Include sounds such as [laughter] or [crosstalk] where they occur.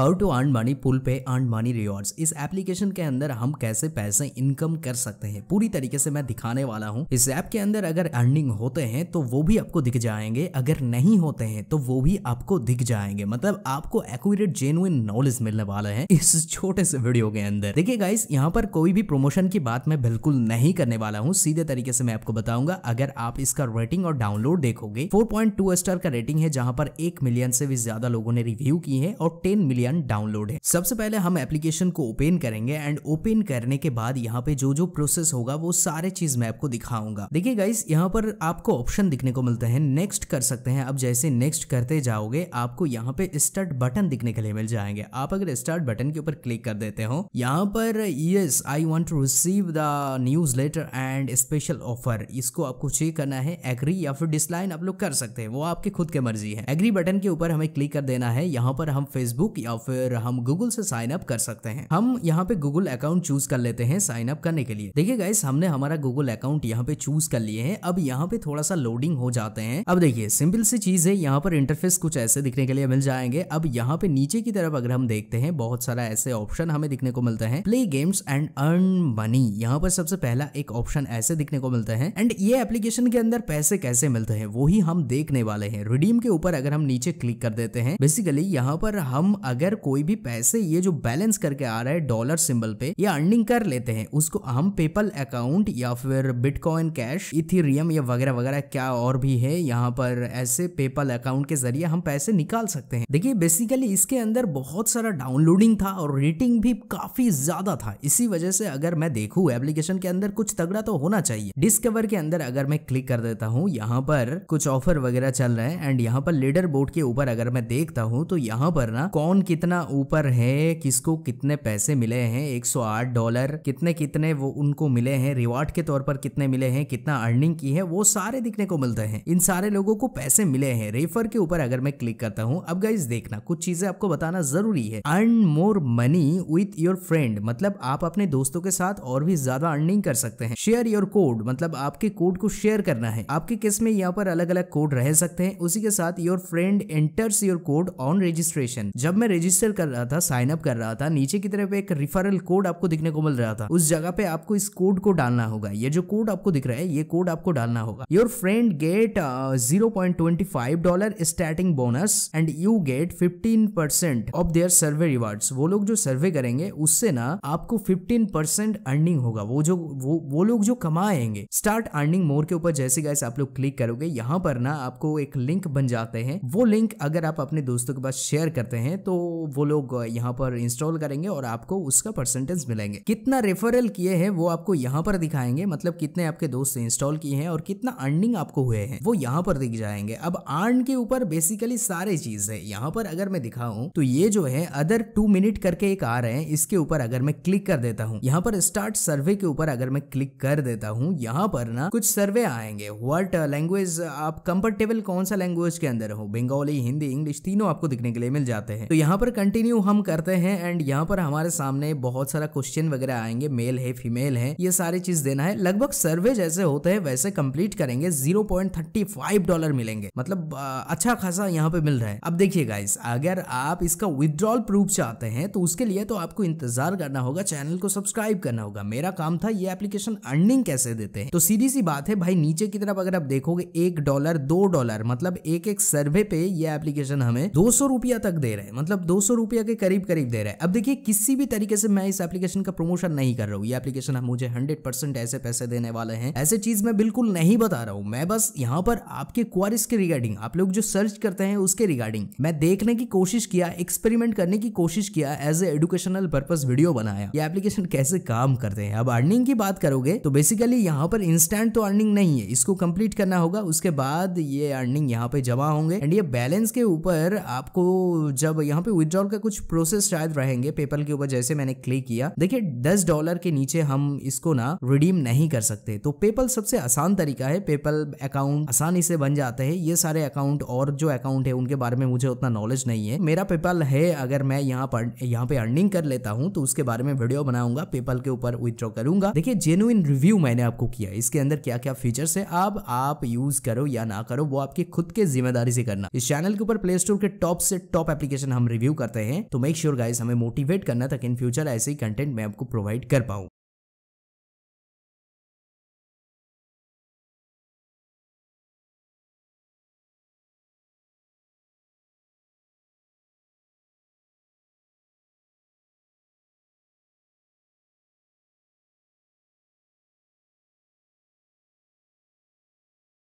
how to earn money poll pay earn money rewards इस application के अंदर हम कैसे पैसे इनकम कर सकते हैं पूरी तरीके से मैं दिखाने वाला हूँ इस ऐप के अंदर अगर अर्निंग होते हैं तो वो भी आपको दिख जाएंगे अगर नहीं होते हैं तो वो भी आपको दिख जाएंगे मतलब आपको एक्यूरेट जेनुइन नॉलेज मिलने वाला है इस छोटे से वीडियो के अंदर देखिए गाइस यहाँ पर कोई भी प्रमोशन की बात मैं बिल्कुल नहीं करने वाला हूँ सीधे तरीके से मैं आपको बताऊंगा अगर आप इसका रेटिंग और डाउनलोड देखोगे फोर स्टार का रेटिंग है जहाँ पर एक मिलियन से भी ज्यादा लोगों ने रिव्यू की है और टेन मिलियन डेबियन डाउनलोड है सबसे पहले हम एप्लीकेशन को ओपन करेंगे एंड ओपन करने के बाद यहाँ पे जो जो प्रोसेस होगा वो सारे चीज मैं आपको दिखाऊंगा देखिए गाइस यहाँ पर आपको ऑप्शन दिखने को मिलते हैं नेक्स्ट कर सकते हैं अब जैसे नेक्स्ट करते जाओगे आपको यहाँ पे स्टार्ट बटन दिखने के लिए मिल जाएंगे आप अगर स्टार्ट बटन के ऊपर क्लिक कर देते हो यहाँ पर yes I want to receive the newsletter and special offer इसको आपको चेक करना है एग्री या फिर डिसलाइन आप लोग कर सकते हैं वो आपके खुद के मर्जी है एग्री बटन के ऊपर हमें क्लिक कर देना है यहाँ पर हम फेसबुक या फिर हम गूगल से साइन अप कर सकते हैं हम यहाँ पे गूगल अकाउंट चूज कर लेते हैं साइन अप करने के लिए देखिए गाइस हमने हमारा गूगल अकाउंट यहाँ पे चूज कर लिए हैं अब यहाँ पे थोड़ा सा लोडिंग हो जाते हैं अब देखिए सिंपल सी चीज है यहाँ पर इंटरफेस कुछ ऐसे दिखने के लिए मिल जाएंगे अब यहाँ पे नीचे की तरफ अगर हम देखते हैं बहुत सारा ऐसे ऑप्शन हमें दिखने को मिलते हैं play games and earn money यहाँ पर सबसे पहला एक ऑप्शन ऐसे दिखने को मिलता है एंड ये एप्लीकेशन के अंदर पैसे कैसे मिलते हैं वही हम देखने वाले हैं रिडीम के ऊपर अगर हम नीचे क्लिक कर देते हैं बेसिकली यहाँ पर हम अगर अगर कोई भी पैसे ये जो बैलेंस करके आ रहा है डॉलर सिंबल पे या अर्निंग कर लेते हैं उसको हम पेपल अकाउंट या फिर बिटकॉइन कैश इथीरियम या वगैरह वगैरह क्या और भी है यहाँ पर ऐसे पेपल अकाउंट के जरिए हम पैसे निकाल सकते हैं देखिए बेसिकली इसके अंदर बहुत सारा डाउनलोडिंग था और रेटिंग भी काफी ज्यादा था इसी वजह से अगर मैं देखू एप्लीकेशन के अंदर कुछ तगड़ा तो होना चाहिए डिस्कवर के अंदर अगर मैं क्लिक कर देता हूँ यहाँ पर कुछ ऑफर वगैरह चल रहे हैं एंड यहाँ पर लीडर बोर्ड के ऊपर अगर मैं देखता हूँ तो यहाँ पर ना कौन कितना ऊपर है किसको कितने पैसे मिले हैं 108 डॉलर कितने कितने वो उनको मिले हैं रिवार्ड के तौर पर कितने मिले हैं कितना अर्निंग की है वो सारे दिखने को मिलते हैं इन सारे लोगों को पैसे मिले हैं रेफर के ऊपर अगर मैं क्लिक करता हूँ अब गाइज देखना कुछ चीजें आपको बताना जरूरी है earn more money with your friend मतलब आप अपने दोस्तों के साथ और भी ज्यादा अर्निंग कर सकते हैं शेयर योर कोड मतलब आपके कोड को शेयर करना है आपके केस में यहाँ पर अलग अलग कोड रह सकते हैं उसी के साथ your friend enters your code on registration जब मैं रजिस्टर कर रहा था साइन अप कर रहा था नीचे की तरफ एक रिफरल कोड आपको दिखने को मिल रहा था उस जगह पे आपको इस कोड को डालना होगा ये जो कोड आपको दिख रहा है ये कोड आपको डालना होगा your friend get zero point twenty five dollar starting bonus and you get fifteen percent of their survey rewards वो लोग जो सर्वे करेंगे उससे ना आपको फिफ्टीन परसेंट अर्निंग होगा वो जो वो वो लोग जो कमाएंगे स्टार्ट अर्निंग मोर के ऊपर जैसे गैस आप लोग क्लिक करोगे यहाँ पर ना आपको एक लिंक बन जाते हैं वो लिंक अगर आप अपने दोस्तों के पास शेयर करते हैं तो वो लोग यहाँ पर इंस्टॉल करेंगे और आपको उसका परसेंटेज मिलेंगे कितना रेफरल किए हैं वो आपको यहाँ पर दिखाएंगे मतलब कितने आपके दोस्त इंस्टॉल किए हैं और कितना अर्निंग आपको हुए हैं वो यहाँ पर दिख जाएंगे अब अर्न के ऊपर बेसिकली सारे चीज है यहाँ पर अगर मैं दिखाऊं तो ये जो है अदर टू मिनट करके एक आ रहे हैं इसके ऊपर अगर मैं क्लिक कर देता हूँ यहाँ पर स्टार्ट सर्वे के ऊपर अगर मैं क्लिक कर देता हूँ यहाँ पर ना कुछ सर्वे आएंगे वर्ट लैंग्वेज आप कंफर्टेबल कौन सा लैंग्वेज के अंदर हो बंगाली हिंदी इंग्लिश तीनों आपको दिखने के लिए मिल जाते हैं तो यहाँ पर कंटिन्यू हम करते हैं एंड यहाँ पर हमारे सामने बहुत सारा क्वेश्चन वगैरह आएंगे मेल है फीमेल है ये सारी चीज देना है लगभग सर्वे जैसे होते हैं वैसे कंप्लीट करेंगे zero point thirty five dollar मिलेंगे मतलब अच्छा खासा यहाँ पे मिल रहा है अब देखिए गाइस अगर आप इसका विदड्रॉल प्रूफ चाहते हैं तो उसके लिए तो आपको इंतजार करना होगा चैनल को सब्सक्राइब करना होगा मेरा काम था ये एप्लीकेशन अर्निंग कैसे देते हैं तो सीधी सी बात है भाई नीचे की तरफ अगर आप देखोगे एक डॉलर दो डॉलर मतलब एक एक सर्वे पे ये एप्लीकेशन हमें दो सौ रुपया तक दे रहे हैं मतलब दो सौ रुपया के करीब करीब दे रहा है अब देखिए किसी भी तरीके से मैं इस एप्लीकेशन का प्रमोशन नहीं कर रहा हूँ ये एप्लीकेशन हम मुझे हंड्रेड परसेंट ऐसे पैसे देने वाले हैं ऐसे चीज मैं बिल्कुल नहीं बता रहा हूँ मैं बस यहाँ पर आपके क्वारिस के रिगार्डिंग आप लोग जो सर्च करते हैं उसके रिगार्डिंग मैं देखने की कोशिश किया एक्सपेरिमेंट करने की कोशिश किया as a educational purpose video बनाया ये एप्लीकेशन [laughs] कैसे काम करते हैं अब अर्निंग की बात करोगे तो बेसिकली यहाँ पर इंस्टेंट तो अर्निंग नहीं है इसको कंप्लीट करना होगा उसके बाद ये अर्निंग यहाँ पे जमा होंगे एंड ये बैलेंस के ऊपर आपको जब यहाँ पे विदड्रॉल का कुछ प्रोसेस शायद रहेंगे पेपल के ऊपर जैसे मैंने क्लिक किया देखिए दस डॉलर के नीचे हम इसको ना रिडीम नहीं कर सकते तो पेपल सबसे आसान तरीका है पेपल अकाउंट आसानी से बन जाते हैं ये सारे अकाउंट और जो अकाउंट है उनके बारे में मुझे उतना नॉलेज नहीं है मेरा पेपल है अगर मैं यहाँ पर यहाँ पे अर्निंग कर लेता हूँ तो उसके बारे में वीडियो बनाऊंगा पेपल के ऊपर विदड्रॉ करूंगा देखिए जेनुइन रिव्यू मैंने आपको किया इसके अंदर क्या क्या फीचर्स है अब आप यूज करो या ना करो वो आपकी खुद के जिम्मेदारी से करना इस चैनल के ऊपर प्ले स्टोर के टॉप से टॉप एप्लीकेशन हम रिव्यू रिव्यू करते हैं तो मेक श्योर गाइस हमें मोटिवेट करना तक इन फ्यूचर ऐसे ही कंटेंट मैं आपको प्रोवाइड कर पाऊँ